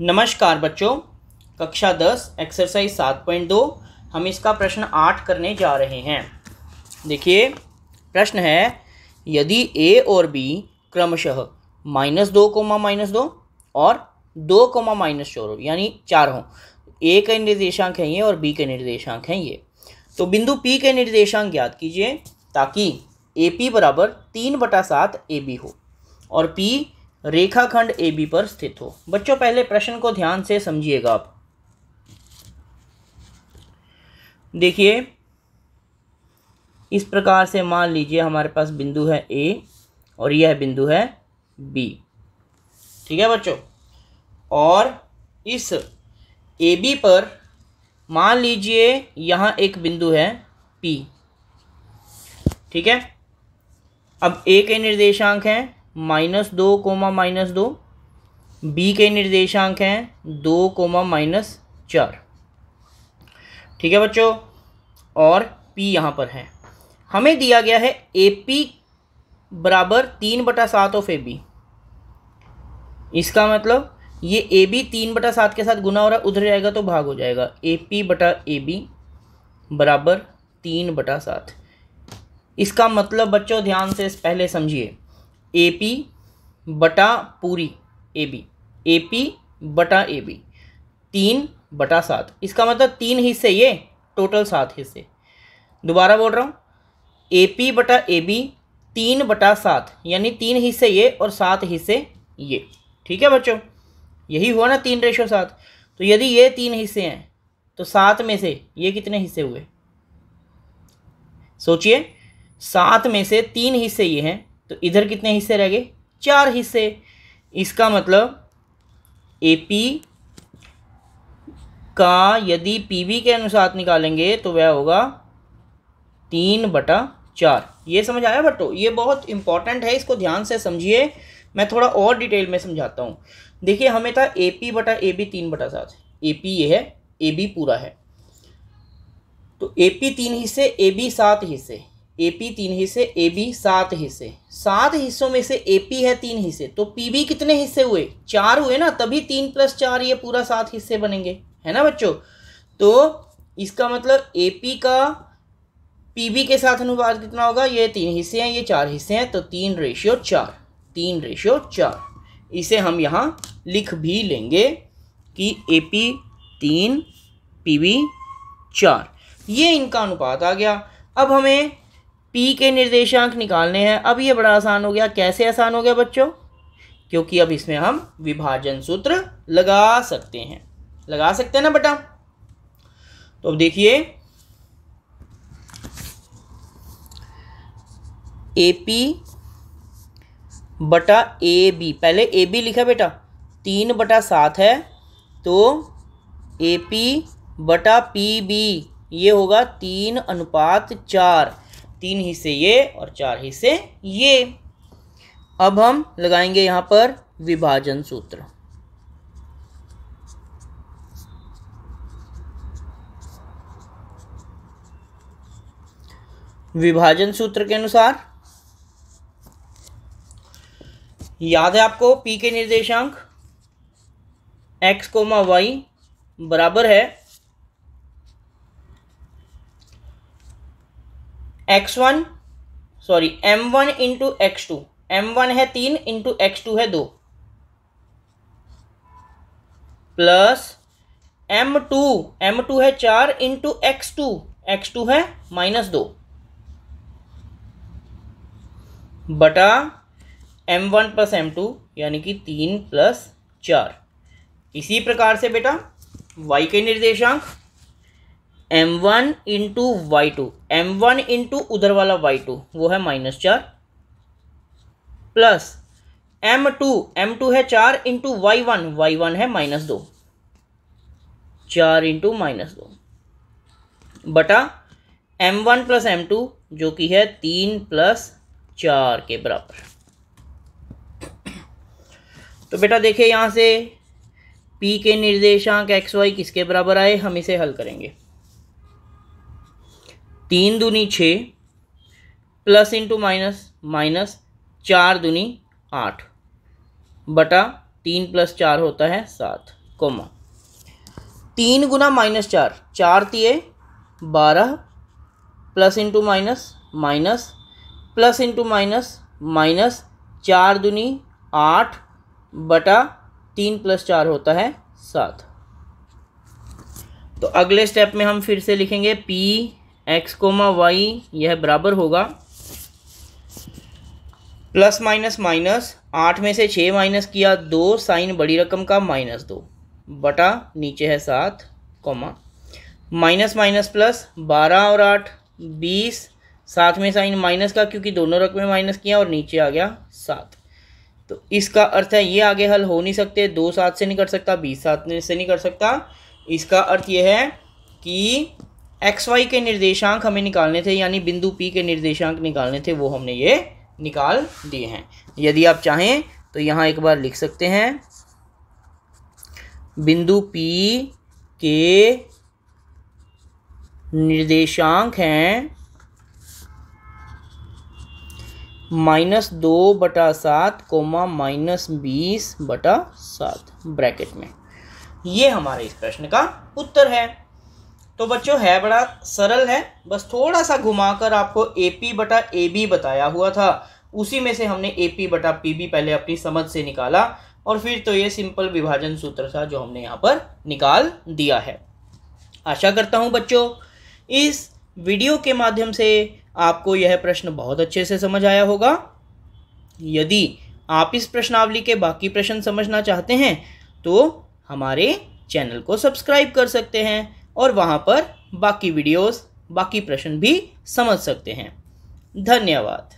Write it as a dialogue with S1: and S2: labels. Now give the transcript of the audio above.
S1: नमस्कार बच्चों कक्षा दस एक्सरसाइज सात पॉइंट दो हम इसका प्रश्न आठ करने जा रहे हैं देखिए प्रश्न है यदि ए और बी क्रमशः माइनस दो कोमा माइनस दो और दो कोमा माइनस चोर यानी चार हो ए के निर्देशांक हैं ये और बी के निर्देशांक हैं ये तो बिंदु पी के निर्देशांक ज्ञात कीजिए ताकि ए पी बराबर तीन बटा सात ए बी हो और पी रेखाखंड ए बी पर स्थित हो बच्चों पहले प्रश्न को ध्यान से समझिएगा आप देखिए इस प्रकार से मान लीजिए हमारे पास बिंदु है ए और यह बिंदु है बी ठीक है बच्चों और इस ए बी पर मान लीजिए यहाँ एक बिंदु है पी ठीक है अब ए के निर्देशांक हैं माइनस दो कोमा माइनस दो बी के निर्देशांक हैं दो कोमा माइनस चार ठीक है बच्चों और पी यहाँ पर है हमें दिया गया है ए पी बराबर तीन बटा सात ऑफ ए बी इसका मतलब ये ए बी तीन बटा सात के साथ गुना हो रहा है उधर जाएगा तो भाग हो जाएगा ए पी बटा ए बी बराबर तीन बटा सात इसका मतलब बच्चों ध्यान से पहले समझिए ए पी बटा पूरी ए बी ए पी बटा ए बी तीन बटा सात इसका मतलब तीन हिस्से ये टोटल सात हिस्से दोबारा बोल रहा हूँ ए पी बटा ए बी तीन बटा सात यानी तीन हिस्से ये और सात हिस्से ये ठीक है बच्चों यही हुआ ना तीन रेशो सात तो यदि ये तीन हिस्से हैं तो सात में से ये कितने हिस्से हुए सोचिए सात में से तीन हिस्से ये हैं तो इधर कितने हिस्से रह गए चार हिस्से इसका मतलब ए पी का यदि वी के अनुसार निकालेंगे तो वह होगा तीन बटा चार ये समझ आया बटो ये बहुत इंपॉर्टेंट है इसको ध्यान से समझिए मैं थोड़ा और डिटेल में समझाता हूँ देखिए हमें था ए पी बटा ए बी तीन बटा सात ए पी ये है ए बी पूरा है तो ए पी तीन हिस्से ए बी सात हिस्से ए पी तीन हिस्से ए बी सात हिस्से सात हिस्सों में से ए पी है तीन हिस्से तो पी बी कितने हिस्से हुए चार हुए ना तभी तीन प्लस चार ये पूरा सात हिस्से बनेंगे है ना बच्चों तो इसका मतलब ए पी का पी बी के साथ अनुपात कितना होगा ये तीन हिस्से हैं ये चार हिस्से हैं तो तीन रेशियो चार तीन रेशियो चार इसे हम यहाँ लिख भी लेंगे कि ए पी तीन पी बी चार ये इनका अनुपात आ गया अब हमें पी के निर्देशांक निकालने हैं अब ये बड़ा आसान हो गया कैसे आसान हो गया बच्चों क्योंकि अब इसमें हम विभाजन सूत्र लगा सकते हैं लगा सकते हैं ना बेटा तो अब देखिए ए पी बटा ए बी पहले ए बी लिखा बेटा तीन बटा सात है तो ए पी बटा पी बी ये होगा तीन अनुपात चार तीन हिस्से ये और चार हिस्से ये अब हम लगाएंगे यहाँ पर विभाजन सूत्र विभाजन सूत्र के अनुसार याद है आपको पी के निर्देशांक एक्स कोमा वाई बराबर है x one sorry m one into x two m one है तीन इंटू एक्स टू है दो plus m two m two है चार into x two x two है माइनस दो बटा m one plus m two यानी कि तीन प्लस चार इसी प्रकार से बेटा y के निर्देशांक m one into y two m one into उधर वाला वाई टू वो है माइनस चार plus m two m two है चार into y one y one है माइनस दो चार इंटू माइनस दो बटा m one plus m two जो कि है तीन प्लस चार के बराबर तो बेटा देखिए यहाँ से पी के निर्देशांक एक्स वाई किसके बराबर आए हम इसे हल करेंगे तीन दूनी छ प्लस इंटू माइनस माइनस चार दूनी आठ बटा तीन प्लस चार होता है सात कोमा तीन गुना माइनस चार चार तीय बारह plus into minus minus plus into minus minus चार दूनी आठ बटा तीन प्लस चार होता है सात तो अगले स्टेप में हम फिर से लिखेंगे पी एक्स कोमा वाई यह बराबर होगा प्लस माइनस माइनस आठ में से छः माइनस किया दो साइन बड़ी रकम का माइनस दो बटा नीचे है सात कोमा माइनस माइनस प्लस बारह और आठ बीस साथ में साइन माइनस का क्योंकि दोनों रकमें माइनस किया और नीचे आ गया सात तो इसका अर्थ है ये आगे हल हो नहीं सकते दो सात से नहीं कर सकता बीस सात से नहीं कर सकता इसका अर्थ ये है कि एक्स वाई के निर्देशांक हमें निकालने थे यानी बिंदु पी के निर्देशांक निकालने थे वो हमने ये निकाल दिए हैं यदि आप चाहें तो यहाँ एक बार लिख सकते हैं बिंदु पी के निर्देशांक हैं माइनस दो बटा सात कोमा माइनस बीस बटा सात ब्रैकेट में ये हमारे इस प्रश्न का उत्तर है तो बच्चों है बड़ा सरल है बस थोड़ा सा घुमाकर आपको ए पी बटा ए बी बताया हुआ था उसी में से हमने ए पी बटा पी बी पहले अपनी समझ से निकाला और फिर तो ये सिंपल विभाजन सूत्र था जो हमने यहाँ पर निकाल दिया है आशा करता हूँ बच्चों इस वीडियो के माध्यम से आपको यह प्रश्न बहुत अच्छे से समझ आया होगा यदि आप इस प्रश्नावली के बाकी प्रश्न समझना चाहते हैं तो हमारे चैनल को सब्सक्राइब कर सकते हैं और वहाँ पर बाकी वीडियोस बाकी प्रश्न भी समझ सकते हैं धन्यवाद